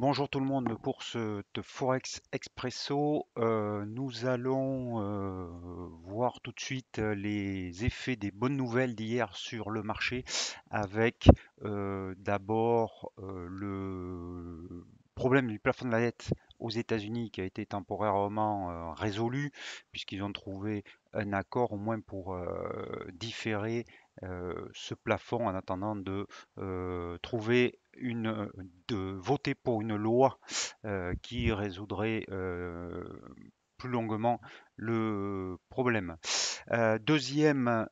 bonjour tout le monde pour ce Forex Expresso. Euh, nous allons euh, voir tout de suite euh, les effets des bonnes nouvelles d'hier sur le marché avec d'abord le problème du plafond de la dette aux États-Unis qui a été temporairement résolu puisqu'ils ont trouvé un accord au moins pour différer ce plafond en attendant de trouver une, euh, de voter pour une loi euh, qui résoudrait euh, plus longuement le problème. deuxième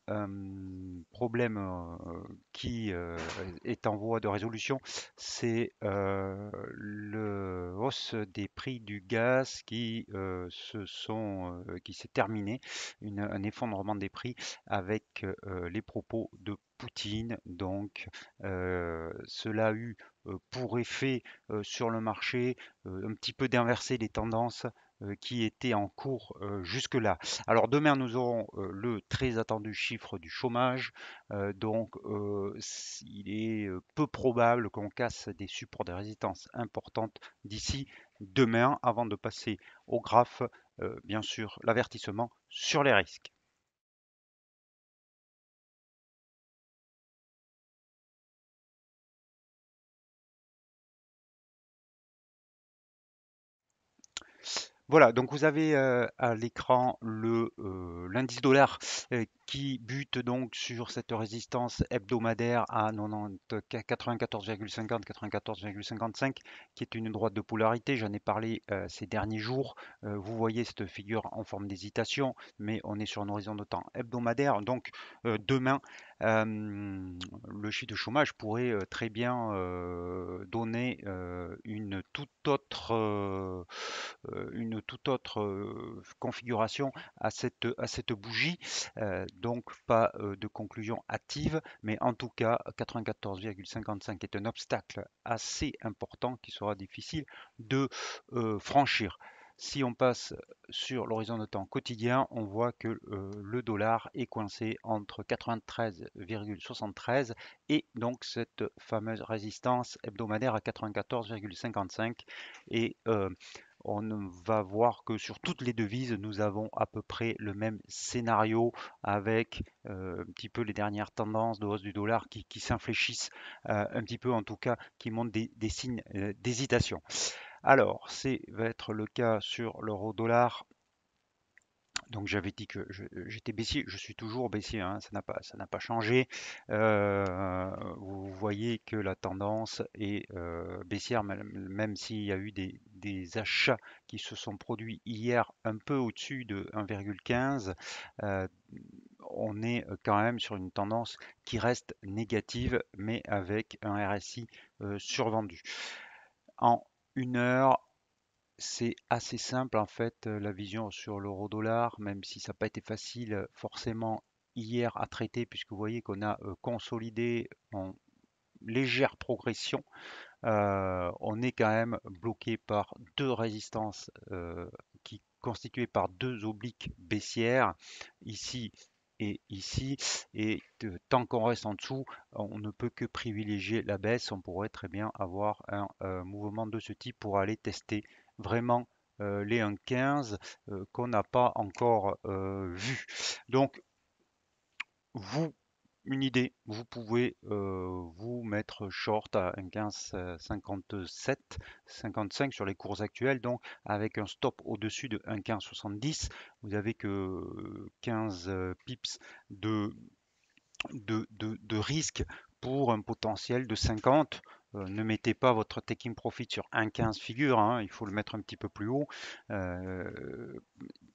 problème euh, qui euh, est en voie de résolution, c'est euh, le hausse des prix du gaz qui se sont qui s'est terminé, une, un effondrement des prix avec les propos de Poutine. Donc, cela a eu pour effet sur le marché un petit peu d'inverser les tendances euh, qui était en cours euh, jusque-là. Alors demain, nous aurons euh, le très attendu chiffre du chômage. donc, il est peu probable qu'on casse des supports de résistance importantes d'ici demain avant de passer au graphe, bien sûr, l'avertissement sur les risques. Voilà, donc vous avez à l'écran l'indice dollar qui bute donc sur cette résistance hebdomadaire à 94,50 94,55 qui est une droite de polarité, j'en ai parlé ces derniers jours. vous voyez cette figure en forme d'hésitation, mais on est sur un horizon de temps hebdomadaire. Donc demain le chiffre de chômage pourrait, très bien, donner, une toute autre, une toute autre, configuration à cette, bougie, donc pas, de conclusion hâtive, mais en tout cas 94,55 est un obstacle assez important qui sera difficile de, franchir. Si on passe sur l'horizon de temps quotidien, on voit que euh, le dollar est coincé entre 93,73 et donc cette fameuse résistance hebdomadaire à 94,55 et euh, on va voir que sur toutes les devises, nous avons à peu près le même scénario avec euh, un petit peu les dernières tendances de hausse du dollar qui, s'infléchissent un petit peu, en tout cas, qui montrent des, signes d'hésitation. Alors, c'est va être le cas sur l'euro dollar. Donc j'avais dit que euh, j'étais baissier, je suis toujours baissier, hein. ça n'a pas, pas changé. Euh, vous voyez que la tendance est euh, baissière, même s'il y a eu des, achats qui se sont produits hier un peu au-dessus de 1,15. on est quand même sur une tendance qui reste négative, mais avec un RSI survendu. En une heure, c'est assez simple en fait euh, la vision sur l'euro dollar, même si ça n'a pas été facile euh, forcément hier à traiter, puisque vous voyez qu'on a euh, consolidé en légère progression. on est quand même bloqué par deux résistances qui constituées par deux obliques baissières. Ici, ici. Et tant qu'on reste en dessous, on ne peut que privilégier la baisse. On pourrait très bien avoir un mouvement de ce type pour aller tester vraiment euh, les 1,15 euh, qu'on n'a pas encore euh, vu. Donc, vous une idée, vous pouvez euh, vous mettre short à 15.57, 55 euh, sur les cours actuels, donc avec un stop au-dessus de 15.70, vous n'avez que 15 euh, pips de, de risque pour un potentiel de 50 euh, ne mettez pas votre taking profit sur 1,15 figure, hein, il faut le mettre un petit peu plus haut. Euh,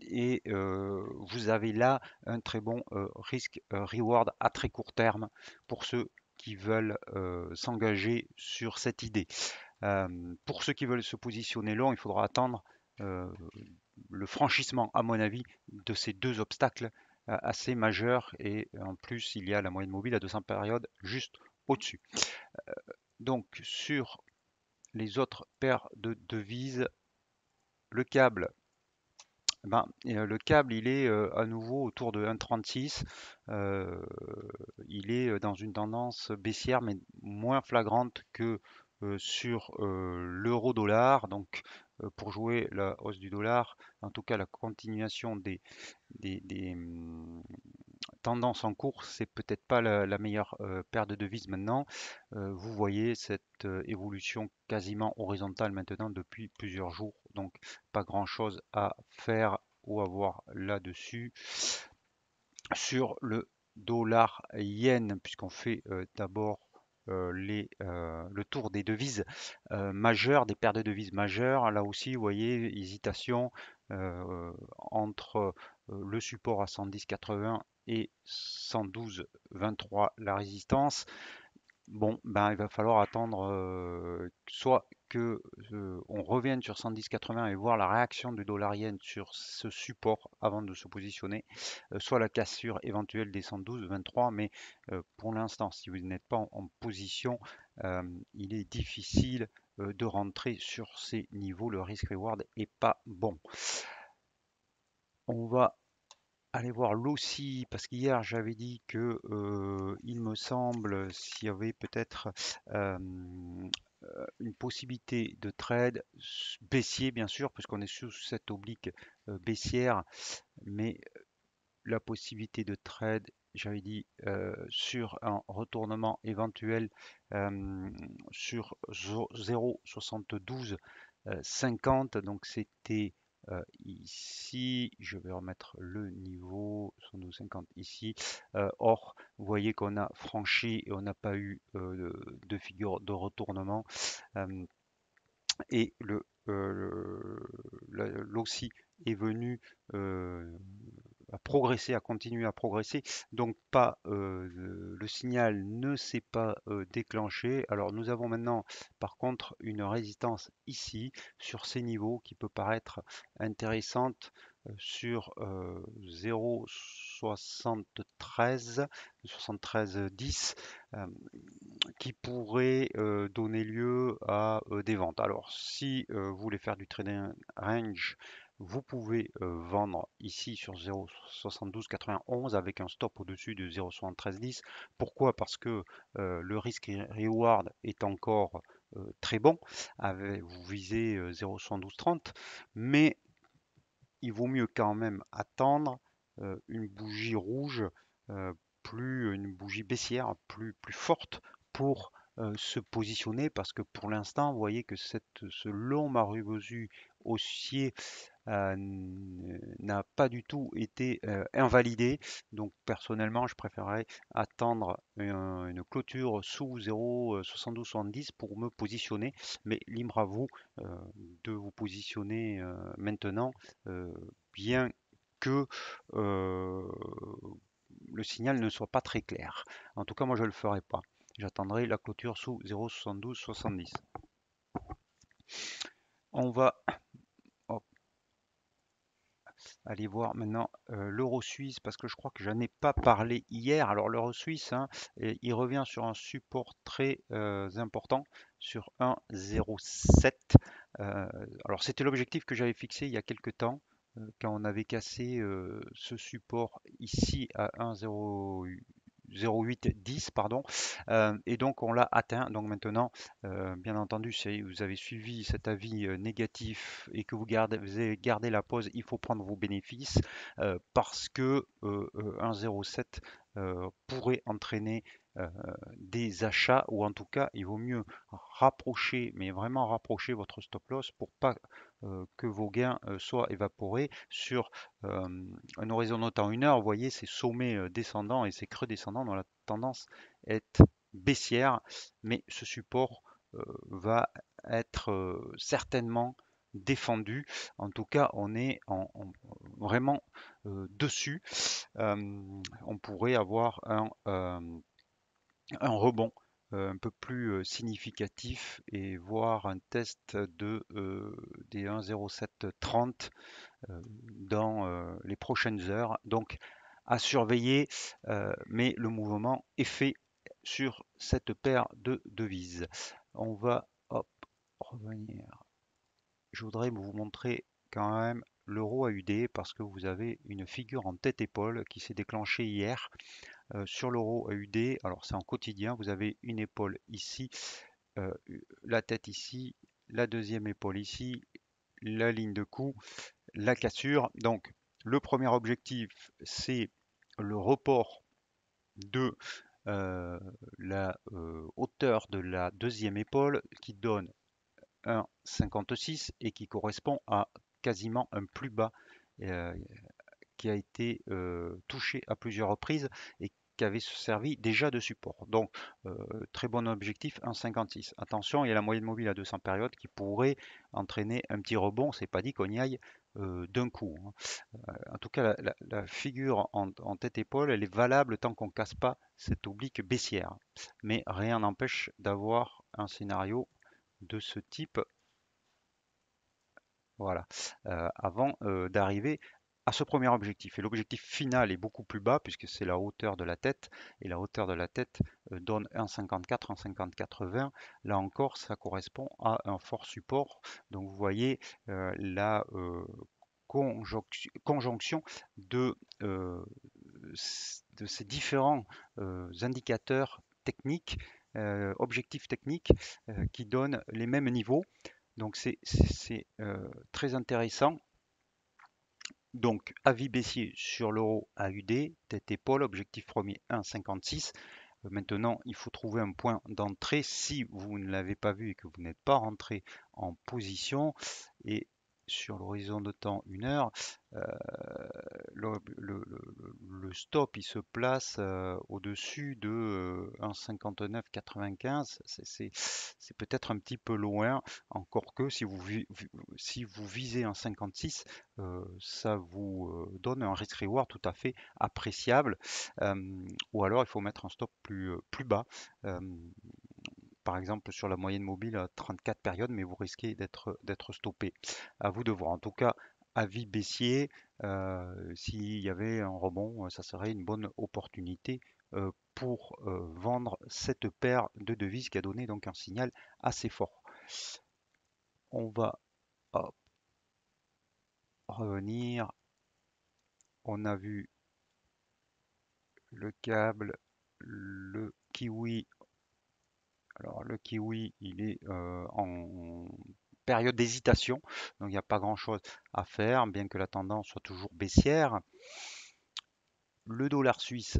et euh, vous avez là un très bon risque-reward à très court terme pour ceux qui veulent s'engager sur cette idée. pour ceux qui veulent se positionner long, il faudra attendre le franchissement, à mon avis, de ces deux obstacles assez majeurs. Et en plus, il y a la moyenne mobile à 200 périodes juste au-dessus donc sur les autres paires de devises, le câble, ben, euh, le câble il est euh, à nouveau autour de 1,36. Euh, il est dans une tendance baissière mais moins flagrante que sur l'euro dollar. Donc pour jouer la hausse du dollar, en tout cas la continuation des, hum, tendance en cours, c'est peut-être pas la, meilleure perte euh, paire de devises maintenant. Euh, vous voyez cette euh, évolution quasiment horizontale maintenant depuis plusieurs jours. Donc pas grand-chose à faire ou à voir là-dessus. Sur le dollar yen, puisqu'on fait d'abord les, le tour des devises majeures, des paires de devises majeures. Là aussi, vous voyez, hésitation entre euh, le support à 110,80 et 112,23 la résistance. Bon, ben, il va falloir attendre euh, soit que euh, on revienne sur 110,80 et voir la réaction du dollar sur ce support avant de se positionner, soit la cassure éventuelle des 112,23. Mais pour l'instant, si vous n'êtes pas en, position, il est difficile de rentrer sur ces niveaux. Le risk reward est pas bon. On va aller voir l'OSI, parce qu'hier j'avais dit que il me semble s'il y avait peut-être une possibilité de trade baissier bien sûr puisqu'on est sous cette oblique baissière mais la possibilité de trade j'avais dit sur un retournement éventuel sur 0.72.50, donc c'était euh, ici. Je vais remettre le niveau 50 ici. Euh, or, vous voyez qu'on a franchi et on n'a pas eu euh, de, figure de retournement. et le, l'OSI est venu progresser, à continuer à progresser. Donc pas euh, le signal ne s'est pas euh, déclenché. Alors nous avons maintenant par contre une résistance ici sur ces niveaux qui peut paraître intéressante euh, sur euh, 0,73 73 10 qui pourrait donner lieu à des ventes alors si vous voulez faire du trading range vous pouvez euh, vendre ici sur 0,7291 avec un stop au-dessus de 0,7310. Pourquoi Parce que euh, le risque reward est encore euh, très bon. Avec, vous visez 0,7230, mais il vaut mieux quand même attendre une bougie rouge, plus une bougie baissière, plus, plus forte pour se positionner parce que pour l'instant, vous voyez que cette, ce long marubosu haussier euh, n'a pas du tout été euh, invalidé. Donc personnellement, je préférerais attendre euh, une, clôture sous 0,7270 pour me positionner. Mais libre à vous de vous positionner maintenant, bien que le signal ne soit pas très clair. En tout cas, moi, je ne le ferai pas. J'attendrai la clôture sous 0,72-70. On va Allez voir maintenant euh, l'euro suisse parce que je crois que je ai pas parlé hier. Alors l'euro suisse, hein, il revient sur un support très euh, important sur 1,07. Euh, alors c'était l'objectif que j'avais fixé il y a quelques temps quand on avait cassé ce support ici à 1,08 0810 pardon euh, et donc on l'a atteint donc maintenant euh, bien entendu si vous avez suivi cet avis euh, négatif et que vous gardez vous avez gardé la pause il faut prendre vos bénéfices parce que 07 pourrait entraîner euh, euh, des achats ou en tout cas il vaut mieux rapprocher mais vraiment rapprocher votre stop loss pour pas euh, que vos gains soient évaporés sur un horizon notant une heure vous voyez ces sommets descendants et ces creux descendants dont la tendance est baissière mais ce support va être certainement défendu. En tout cas, on est en, vraiment dessus. on pourrait avoir un, un rebond euh, un peu plus euh, significatif et voir un test de euh, d 1,0730 dans les prochaines heures. Donc à surveiller, mais le mouvement est fait sur cette paire de devises. On va hop, revenir. Je voudrais vous montrer quand même l'euro AUD parce que vous avez une figure en tête-épaule qui s'est déclenchée hier euh, sur l'euro AUD. Alors c'est en quotidien, vous avez une épaule ici, euh, la tête ici, la deuxième épaule ici, la ligne de cou, la cassure. Donc le premier objectif, c'est le report de euh, la hauteur de la deuxième épaule qui donne 1,56 et qui correspond à quasiment un plus bas euh, qui a été euh, touché à plusieurs reprises et qui avait servi déjà de support. Donc, euh, très bon objectif, 56. Attention, il y a la moyenne mobile à 200 périodes qui pourrait entraîner un petit rebond. C'est pas dit qu'on y aille d'un coup. Hein. en tout cas, la, figure en, tête-épaule, elle est valable tant qu'on ne casse pas cette oblique baissière. Mais rien n'empêche d'avoir un scénario de ce type voilà, euh, avant, euh, d'arriver à ce premier objectif et l'objectif final est beaucoup plus bas puisque c'est la hauteur de la tête et la hauteur de la tête, euh, donne 1,54, 150 Là encore, ça correspond à un fort support donc vous voyez, la, conjonction de, ces différents, indicateurs techniques, objectifs techniques, qui donnent les mêmes niveaux. Donc c'est euh, très intéressant. Donc avis baissier sur l'euro AUD, tête épaule, objectif premier 1,56. Euh, maintenant, il faut trouver un point d'entrée si vous ne l'avez pas vu et que vous n'êtes pas rentré en position. Et sur l'horizon de temps une heure, euh, le, stop il se place euh, au-dessus de 59 euh, 1,59,95. C'est peut-être un petit peu loin, encore que si vous, si vous visez 1,56, ça vous donne un risk reward tout à fait appréciable. ou alors il faut mettre un stop plus, plus bas par exemple sur la moyenne mobile à 34 périodes, mais vous risquez d'être d'être stoppé. À vous de voir. En tout cas, avis baissier, euh, s'il y avait un rebond, euh, ça serait une bonne opportunité euh, pour vendre cette paire de devises qui a donné donc un signal assez fort. On va revenir. On a vu le câble, le kiwi, alors le kiwi, il est euh, en période d'hésitation, donc il n'y a pas grand-chose à faire, bien que la tendance soit toujours baissière. Le dollar suisse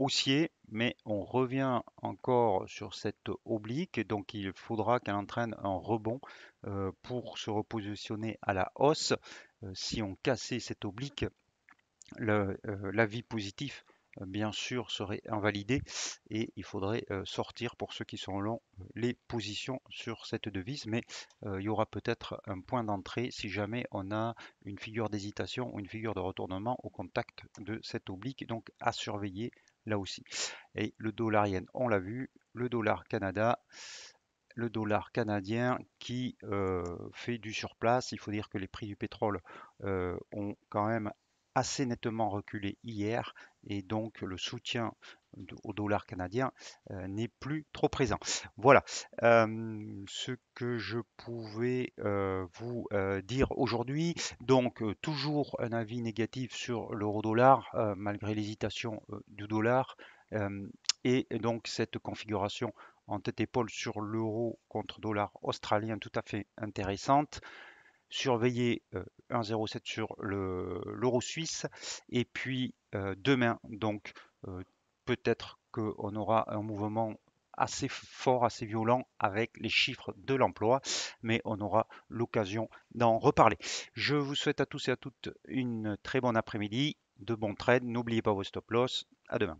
haussier, mais on revient encore sur cette oblique, donc il faudra qu'elle entraîne un rebond euh, pour se repositionner à la hausse. Euh, si on cassait cette oblique, l'avis positif euh, bien sûr serait invalidé et il faudrait euh, sortir pour ceux qui sont longs euh, les positions sur cette devise mais il y aura peut-être un point d'entrée si jamais on a une figure d'hésitation ou une figure de retournement au contact de cette oblique donc à surveiller là aussi et le dollar yen on l'a vu le dollar Canada le dollar canadien qui fait du surplace. Il faut dire que les prix du pétrole ont quand même assez nettement reculé hier et donc le soutien au dollar canadien euh, n'est plus trop présent. Voilà euh, ce que je pouvais euh, vous dire aujourd'hui. Donc toujours un avis négatif sur l'euro-dollar malgré l'hésitation du dollar et donc cette configuration en tête-épaule sur l'euro contre dollar australien tout à fait intéressante surveiller 1,07 euh, sur l'euro suisse. Et puis euh, demain, donc euh, peut-être qu'on aura un mouvement assez fort, assez violent avec les chiffres de l'emploi, mais on aura l'occasion d'en reparler. Je vous souhaite à tous et à toutes une très bonne après-midi, de bons trades, n'oubliez pas vos stop-loss, à demain.